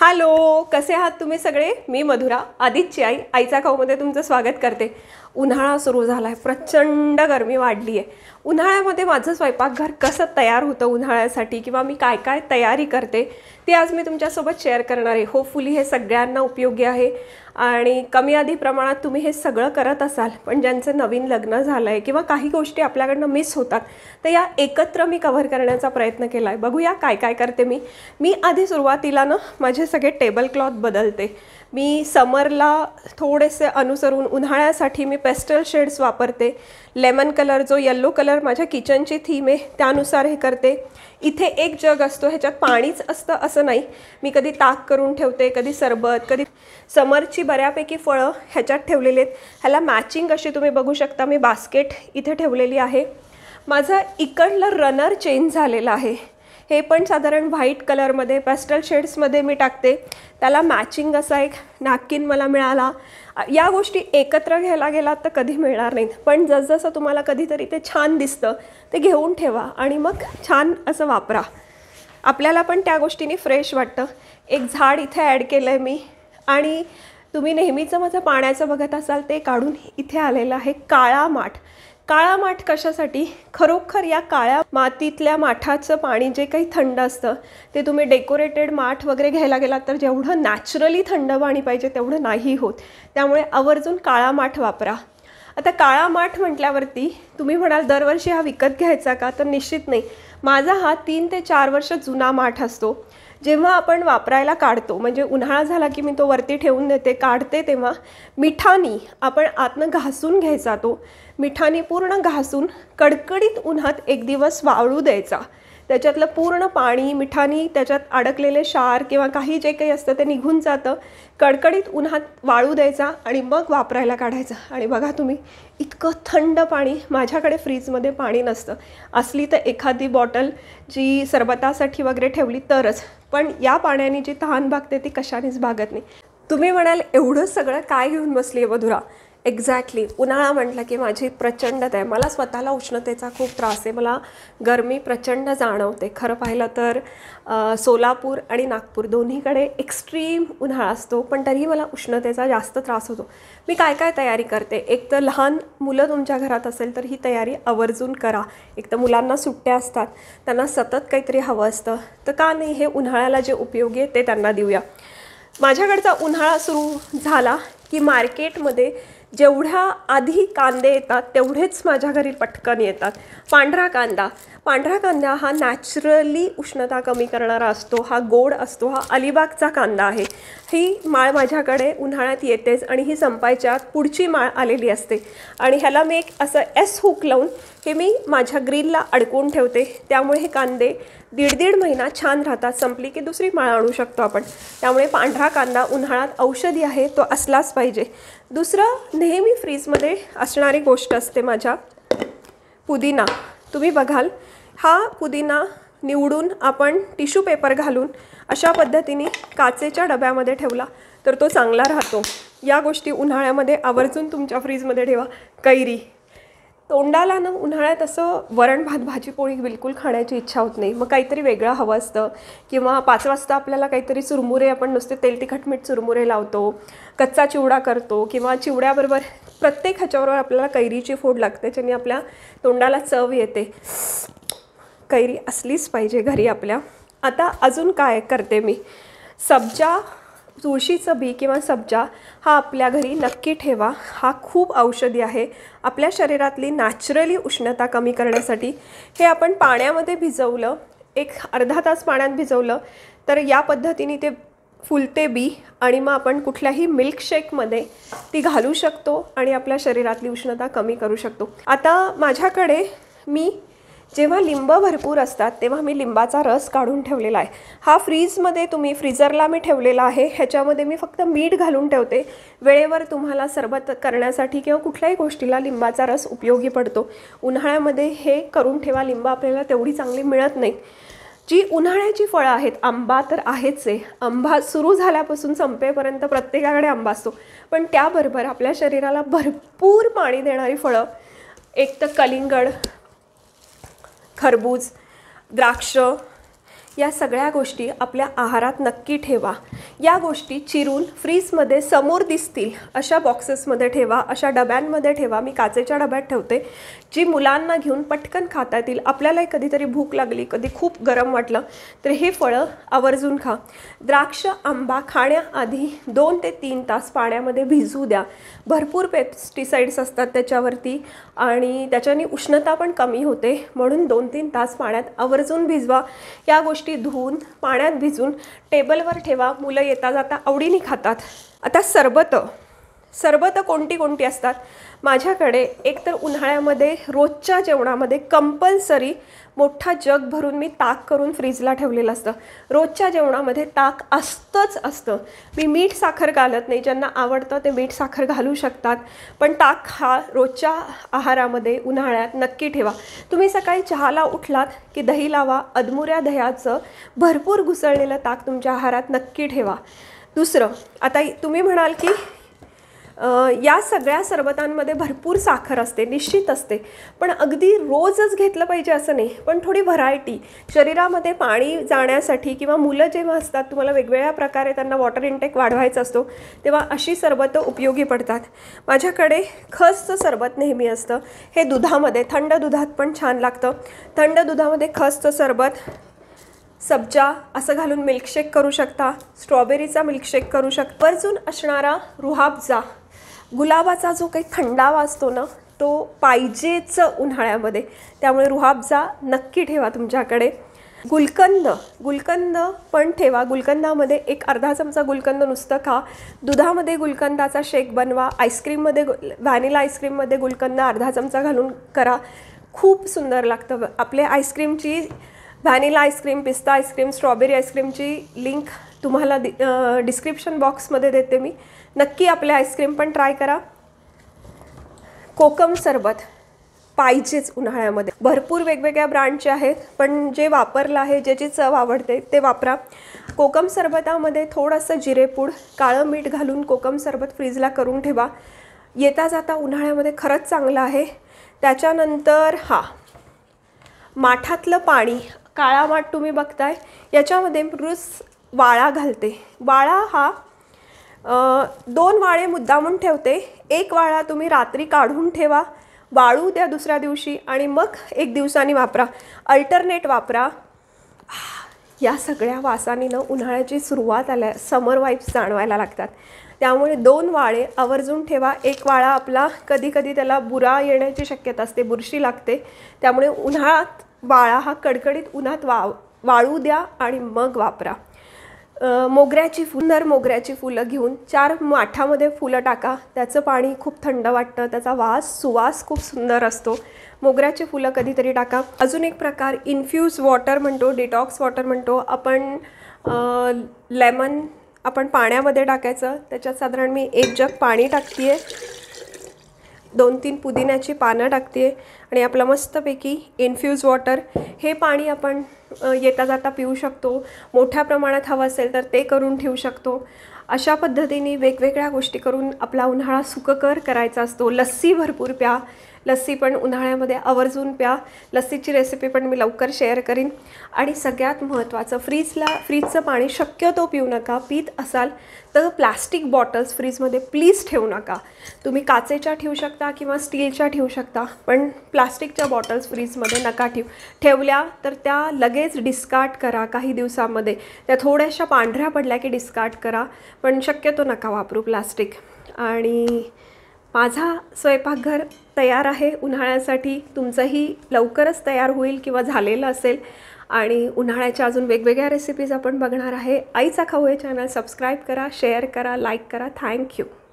hello कसे आहात तुम्ही सगळे मी मधुरा आदितची आई आईचा खाऊमध्ये तुमचं स्वागत करते उन्हाळा सुरू झाला आहे प्रचंड गरमी वाढली आहे उन्हाळ्यामध्ये माझं स्वयंपाकघर कसं तयार होतं उन्हाळ्यासाठी किंवा मी काय काय तयारी करते ते आज मी तुमच्यासोबत शेअर करणार आहे होपफुली हे सगळ्यांना उपयोगी आहे आणि कमी आधी प्रमाणात तुम्ही हे सगळं करत असाल पण ज्यांचं नवीन लग्न झालं आहे किंवा काही गोष्टी आपल्याकडनं मिस होतात तर या एकत्र मी कव्हर करण्याचा प्रयत्न केला आहे बघूया काय काय करते मी मी आधी सुरुवातीला ना माझे सगळे टेबल क्लॉथ बदलते मी समरला थोडेसे अनुसरून उन्हाळ्यासाठी मी पेस्टल शेड्स वापरते लेमन कलर जो येल्लो कलर माझ्या किचनची थीम आहे त्यानुसार हे करते इथे एक जग असतो ह्याच्यात पाणीच असतं असं नाही मी कधी ताक करून ठेवते कधी सरबत कधी समरची बऱ्यापैकी फळं ह्याच्यात ठेवलेली आहेत ह्याला मॅचिंग अशी तुम्ही बघू शकता मी बास्केट इथे ठेवलेली आहे माझं इकडलं रनर चेंज झालेलं आहे हे पण साधारण व्हाईट कलरमध्ये पेस्टल शेड्समध्ये मी टाकते त्याला मॅचिंग असा एक नॅपकिन मला मिळाला या गोष्टी एकत्र घ्यायला गेलात तर कधी मिळणार नाहीत पण जसजसं तुम्हाला कधीतरी ते छान दिसतं ते घेऊन ठेवा आणि मग छान असं वापरा आपल्याला पण त्या गोष्टीने फ्रेश वाटतं एक झाड इथे ॲड केलं आहे मी आणि तुम्ही नेहमीचं माझं पाण्याचं बघत असाल ते काढून इथे आलेलं आहे काळा माठ काळा माठ कशासाठी खरोखर या काळ्या मातीतल्या माठाचं पाणी जे काही थंड असतं ते तुम्ही डेकोरेटेड माठ वगैरे घ्यायला गेलात तर जेवढं नॅचरली थंड पाणी पाहिजे तेवढं नाही होत त्यामुळे आवर्जून काळा माठ वापरा आता काळा माठ म्हटल्यावरती तुम्ही म्हणाल दरवर्षी हा विकत घ्यायचा का तर निश्चित नाही माझा हा तीन ते चार वर्ष जुना माठ असतो जेव्हा आपण वापरायला काढतो म्हणजे उन्हाळा झाला की मी तो वरती ठेवून देते काढते तेव्हा मिठानी आपण आतनं घासून घ्यायचा तो मिठाने पूर्ण घासून कडकडीत उन्हात एक दिवस वाळू द्यायचा त्याच्यातलं पूर्ण पाणी मिठानी त्याच्यात अडकलेले शार किंवा काही जे काही असतं ते निघून जातं कडकडीत उन्हात वाळू द्यायचा आणि मग वापरायला काढायचा आणि बघा तुम्ही इतकं थंड पाणी माझ्याकडे फ्रीजमध्ये पाणी नसतं असली तर एखादी बॉटल जी सरबतासाठी वगैरे ठेवली तरच पण या पाण्याने जी तहान भागते ती कशानेच भागत नाही तुम्ही म्हणाल एवढं सगळं काय घेऊन बसली आहे मधुरा एक्झॅक्टली उन्हाळा म्हटलं की माझी प्रचंडता आहे मला स्वतःला उष्णतेचा खूप त्रास आहे मला गरमी प्रचंड जाणवते खरं पाहिलं तर सोलापूर आणि नागपूर दोन्हीकडे एक्स्ट्रीम उन्हाळा असतो पण तरीही मला उष्णतेचा जास्त त्रास होतो मी काय काय तयारी करते एक तर लहान मुलं तुमच्या घरात असेल तर ही तयारी आवर्जून करा एक तर मुलांना सुट्ट्या असतात त्यांना सतत काहीतरी हवं असतं तर का नाही हे उन्हाळ्याला जे उपयोगी आहे ते त्यांना देऊया माझ्याकडचा उन्हाळा सुरू झाला की मार्केटमध्ये जेवढ्या आधी कांदे येतात तेवढेच माझ्या घरी पटकन येतात पांढरा कांदा पांढरा कांदा हा नॅचरली उष्णता कमी करणारा असतो हा गोड असतो हा अलिबागचा कांदा आहे ही माळ माझ्याकडे उन्हाळ्यात येतेच आणि ही संपायच्या पुढची माळ आलेली असते आणि ह्याला मी एक असं एस हुक लावून हे मी माझ्या ग्रीलला अडकून ठेवते त्यामुळे हे कांदे दीड दीड महिना छान राहतात संपली की दुसरी माळ आणू शकतो आपण त्यामुळे पांढरा कांदा उन्हाळ्यात औषधी आहे तो असलाच पाहिजे दुसरं नेहमी फ्रीजमध्ये असणारी गोष्ट असते माझ्या पुदिना तुम्ही बघाल हा पुदिना निवडून आपण टिश्यू पेपर घालून अशा पद्धतीने काचेच्या डब्यामध्ये ठेवला तर तो चांगला राहतो या गोष्टी उन्हाळ्यामध्ये आवर्जून तुमच्या फ्रीजमध्ये ठेवा कैरी तोंडाला ना उन्हाळ्यात असं वरण भात भाजी पोळी बिलकुल खाण्याची इच्छा होत नाही मग काहीतरी वेगळं हवं असतं किंवा पाच वाजता आपल्याला काहीतरी चुरमुरे आपण नुसते तेल तिखट मीठ चुरमुरे लावतो कच्चा चिवडा करतो किंवा चिवड्याबरोबर प्रत्येक ह्याच्याबरोबर आपल्याला कैरीची फोड लागते ज्याने आपल्या तोंडाला चव येते कैरी असलीच पाहिजे घरी आपल्या आता अजून काय करते मी सब्जा तुळशीचं बी किंवा सब्जा हा आपल्या घरी नक्की ठेवा हा खूप औषधी आहे आपल्या शरीरातली नॅचरली उष्णता कमी करण्यासाठी हे आपण पाण्यामध्ये भिजवलं एक अर्धा तास पाण्यात भिजवलं तर या पद्धतीने ते फुलते बी आणि मग आपण कुठल्याही मिल्कशेकमध्ये ती घालू शकतो आणि आपल्या शरीरातली उष्णता कमी करू शकतो आता माझ्याकडे मी जेव्हा लिंब भरपूर असतात तेव्हा मी लिंबाचा रस काढून ठेवलेला आहे हा फ्रीजमध्ये तुम्ही फ्रीजरला मी ठेवलेला आहे ह्याच्यामध्ये मी फक्त मीठ घालून ठेवते वेळेवर तुम्हाला सरबत करण्यासाठी किंवा कुठल्याही गोष्टीला लिंबाचा रस उपयोगी पडतो उन्हाळ्यामध्ये हे करून ठेवा लिंब आपल्याला तेवढी चांगली मिळत नाही जी उन्हाळ्याची फळं आहेत आंबा तर आहेच आहे आंबा सुरू झाल्यापासून संपेपर्यंत प्रत्येकाकडे आंबा असतो पण त्याबरोबर आपल्या शरीराला भरपूर पाणी देणारी फळं एक तर कलिंगड खरबूज द्राक्ष या सगळ्या गोष्टी आपल्या आहारात नक्की ठेवा या गोष्टी चिरून फ्रीजमध्ये समोर दिसतील अशा बॉक्सेसमध्ये ठेवा अशा डब्यांमध्ये ठेवा मी काचेच्या डब्यात ठेवते जी मुलांना घेऊन पटकन खाता येतील आपल्यालाही कधीतरी भूक लागली कधी खूप गरम वाटलं तर हे फळं आवर्जून खा द्राक्ष आंबा खाण्याआधी दोन ते तीन तास पाण्यामध्ये भिजू द्या भरपूर पेस्टिसाईड्स असतात त्याच्यावरती आणि त्याच्याने उष्णता पण कमी होते म्हणून दोन तीन तास पाण्यात आवर्जून भिजवा या गोष्टी धुवून पाण्यात भिजून टेबलवर ठेवा मुलं येता जाता आवडीने खातात आता सरबतं सरबतं कोणती कोणती असतात माझ्याकडे एक तर उन्हाळ्यामध्ये रोजच्या जेवणामध्ये कंपल्सरी मोठा जग भरून मी ताक करून फ्रीजला ठेवलेलं असतं रोजच्या जेवणामध्ये ताक असतंच असतं मी मीठ साखर घालत नाही ज्यांना आवडतं ते मीठ साखर घालू शकतात पण ताक हा रोजच्या आहारामध्ये उन्हाळ्यात नक्की ठेवा तुम्ही सकाळी चहाला उठलात की दही लावा अधमुऱ्या दह्याचं भरपूर घुसळलेलं ताक तुमच्या आहारात नक्की ठेवा दुसरं आता तुम्ही म्हणाल की या सगळ्या सरबतांमध्ये भरपूर साखर असते निश्चित असते पण अगदी रोजच घेतलं पाहिजे असं नाही पण थोडी व्हरायटी शरीरामध्ये पाणी जाण्यासाठी किंवा मुलं जेव्हा असतात तुम्हाला वेगवेगळ्या प्रकारे त्यांना वॉटर इंटेक वाढवायचा असतो तेव्हा अशी सरबतं उपयोगी पडतात माझ्याकडे खसचं सरबत नेहमी असतं हे दुधामध्ये थंड दुधात पण छान लागतं थंड दुधामध्ये खसचं सरबत सब्जा असं घालून मिल्कशेक करू शकता स्ट्रॉबेरीचा मिल्कशेक करू शकता परजून असणारा रुहाबजा गुलाबाचा जो काही थंडावा असतो ना तो पाहिजेच उन्हाळ्यामध्ये त्यामुळे रुहाबजा नक्की ठेवा तुमच्याकडे गुलकंद गुलकंद पण ठेवा गुलकंदामध्ये एक अर्धा चमचा गुलकंद नुसतं खा दुधामध्ये गुलकंदाचा शेक बनवा आईस्क्रीममध्ये गु व्हॅनिला आईस्क्रीममध्ये गुलकंद अर्धा चमचा घालून करा खूप सुंदर लागतं आपले आईस्क्रीमची व्हॅनिला आईस्क्रीम पिस्ता आईस्क्रीम स्ट्रॉबेरी आईस्क्रीमची लिंक तुम्हाला डिस्क्रिप्शन बॉक्समध्ये देते मी नक्की आपले आईस्क्रीम पण ट्राय करा कोकम सरबत पाहिजेच उन्हाळ्यामध्ये भरपूर वेगवेगळ्या ब्रँडचे आहेत पण जे वापरलं आहे ज्याची चव आवडते ते वापरा कोकम सरबतामध्ये थोडंसं जिरेपूड काळं मीठ घालून कोकम सरबत फ्रीजला करून ठेवा येता जाता उन्हाळ्यामध्ये खरंच चांगलं आहे त्याच्यानंतर हा माठातलं पाणी काळा माठ तुम्ही बघताय याच्यामध्ये रुस वाळा घालते वाळा हा दोन वाळे मुद्दामून ठेवते एक वाळा तुम्ही रात्री काढून ठेवा वाळू द्या दुसऱ्या दिवशी आणि मग एक दिवसाने वापरा अल्टरनेट वापरा या सगळ्या वासाने ना उन्हाळ्याची सुरुवात आल्या समर वाईप्स जाणवायला लागतात त्यामुळे दोन वाळे आवर्जून ठेवा एक वाळा आपला कधी कधी त्याला बुरा येण्याची शक्यता असते बुरशी लागते त्यामुळे उन्हाळ्यात वाळा हा कडकडीत उन्हात वाव वाळू द्या आणि मग वापरा मोगऱ्याची फुल नर मोगऱ्याची फुलं घेऊन चार माठामध्ये फुलं टाका त्याचं पाणी खूप थंड वाटतं त्याचा वास सुवास खूप सुंदर असतो मोगऱ्याची फुलं कधीतरी टाका अजून एक प्रकार इन्फ्यूज वॉटर म्हणतो डिटॉक्स वॉटर म्हणतो आपण लेमन आपण पाण्यामध्ये टाकायचं त्याच्यात साधारण मी एक जग पाणी टाकते आहे दोन तीन पुदिन्याची पानं टाकते आणि आपलं मस्तपैकी इन्फ्यूज वॉटर हे पाणी आपण येता जाता पिऊ शकतो मोठ्या प्रमाणात हवं असेल तर ते करून ठेवू शकतो अशा पद्धतीने वेगवेगळ्या गोष्टी करून आपला उन्हाळा सुखकर करायचा असतो लस्सी भरपूर प्या लस्सी पण उन्हाळ्यामध्ये आवर्जून प्या लस्सीची रेसिपी पण मी लवकर शेअर करीन आणि सगळ्यात महत्त्वाचं फ्रीजला फ्रीजचं पाणी शक्यतो पिऊ नका पीत असाल तर प्लास्टिक बॉटल्स फ्रीजमध्ये प्लीज ठेवू नका तुम्ही काचेच्या ठेवू शकता किंवा स्टीलच्या ठेवू शकता पण प्लास्टिकच्या बॉटल्स फ्रीजमध्ये नका ठेवू ठेवल्या तर त्या लगेच डिस्कार्ड करा काही दिवसामध्ये त्या थोड्याशा पांढऱ्या पडल्या की डिस्कार्ड करा पण शक्यतो नका वापरू प्लास्टिक आणि माझा स्वयंपाकघर तयार आहे उन्हाळ्यासाठी तुमचंही लवकरच तयार होईल किंवा झालेलं असेल आणि उन्हाळ्याच्या अजून वेगवेगळ्या रेसिपीज आपण बघणार आहे आईचा खाऊ हे चॅनल सबस्क्राईब करा शेअर करा लाईक करा थँक्यू